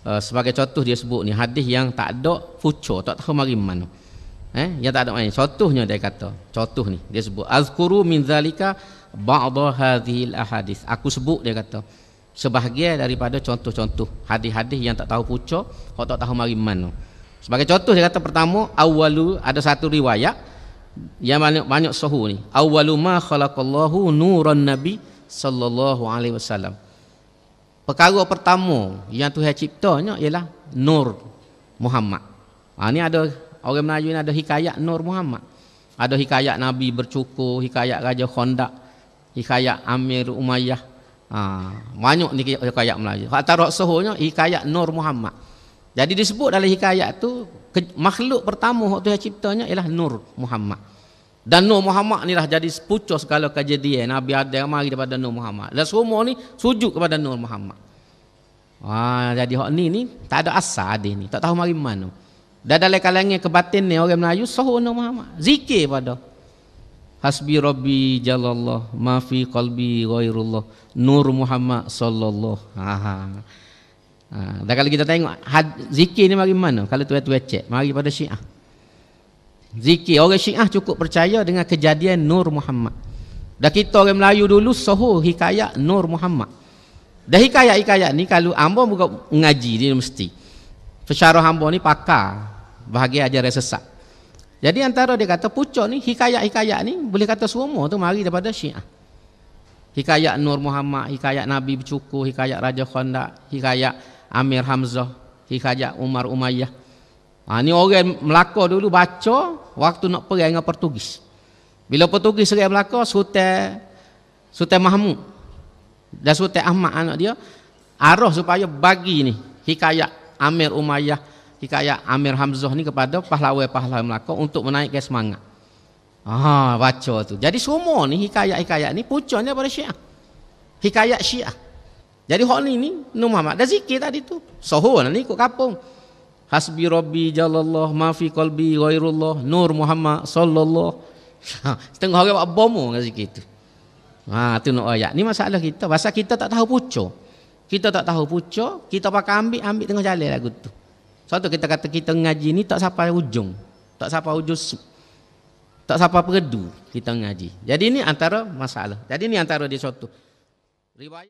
Eh, sebagai contoh dia sebut ni hadis yang tak ada fucho tak tahu mari mana eh yang tak ada mana contohnya dia kata contoh ni dia sebut azkuru min zalika ba'dha hadhil ahadis aku sebut dia kata sebahagian daripada contoh-contoh hadis-hadis yang tak tahu fucho kau tak tahu mari mana sebagai contoh dia kata pertama awalu ada satu riwayat yang banyak banyak sahu ni awalu ma khalaqallahu nuran nabi sallallahu alaihi wasallam perkara pertama yang Tuhan ciptanya ialah Nur Muhammad. Ha, ini ada orang Melayu ini ada hikayat Nur Muhammad. Ada hikayat Nabi bercukur, hikayat Raja Khondak, hikayat Amir Umayyah. Ha, banyak ni hikayat Melayu. Kata Rasulnya hikayat Nur Muhammad. Jadi disebut dalam hikayat tu makhluk pertama waktu Tuhan ciptanya ialah Nur Muhammad. Dan Nur Muhammad ni lah jadi pucuk segala kejadian Nabi Adam mari daripada Nur Muhammad Dan semua ni sujud kepada Nur Muhammad Wah, jadi hak ni ni tak ada asa adik ni. Tak tahu mari mana. Dah dalam kalangan kebatin ni orang Melayu sahur Nur Muhammad. Zikir pada. Hasbi Rabbi Jalallah ma fi qalbi ghairullah Nur Muhammad sallallahu. Ha ha. Ah, ha, dah kalau kita tengok zikir ni mari mana? Kalau tu tu cek, mari pada Syiah. Zikir orang Syiah cukup percaya dengan kejadian Nur Muhammad. Dah kita orang Melayu dulu soho hikayat Nur Muhammad. Dah hikayat-hikayat ni kalau ambo buka ngaji dia mesti. Pesyarah ambo ni pakar bahagian ajar sesat. Jadi antara dia kata pucuk ni hikayat-hikayat ni boleh kata semua tu mari daripada Syiah. Hikayat Nur Muhammad, hikayat Nabi bercukur, hikayat Raja Khandak, hikayat Amir Hamzah, hikayat Umar Umayyah. Ha, ni orang Melaka dulu baca waktu nak pergi dengan Portugis. Bila Portugis serai Melaka, Sultan Sultan Mahmud dan Sultan Ahmad anak dia arah supaya bagi ni hikayat Amir Umayyah, hikayat Amir Hamzah ni kepada pahlawan-pahlawan Melaka untuk menaikkan semangat. Ha, baca tu. Jadi semua ni hikayat-hikayat ni pucuknya pada Syiah. Hikayat Syiah. Jadi hok ni ni Nur Muhammad dah zikir tadi tu. Sohor lah, ni ikut kapung. Hasbi Rabbi Jalallah Mafi Qalbi Ghairullah Nur Muhammad Sallallahu Setengah hari buat bomo kat sikit tu. Ha tu nak ayat. Ni masalah kita. Bahasa kita tak tahu pucuk. Kita tak tahu pucuk, kita pakai ambil ambil tengah jalan lagu tu. Satu kita kata kita ngaji ni tak sampai ujung. Tak sampai ujung. Tak sampai peredu kita ngaji. Jadi ni antara masalah. Jadi ni antara dia satu. Riwayat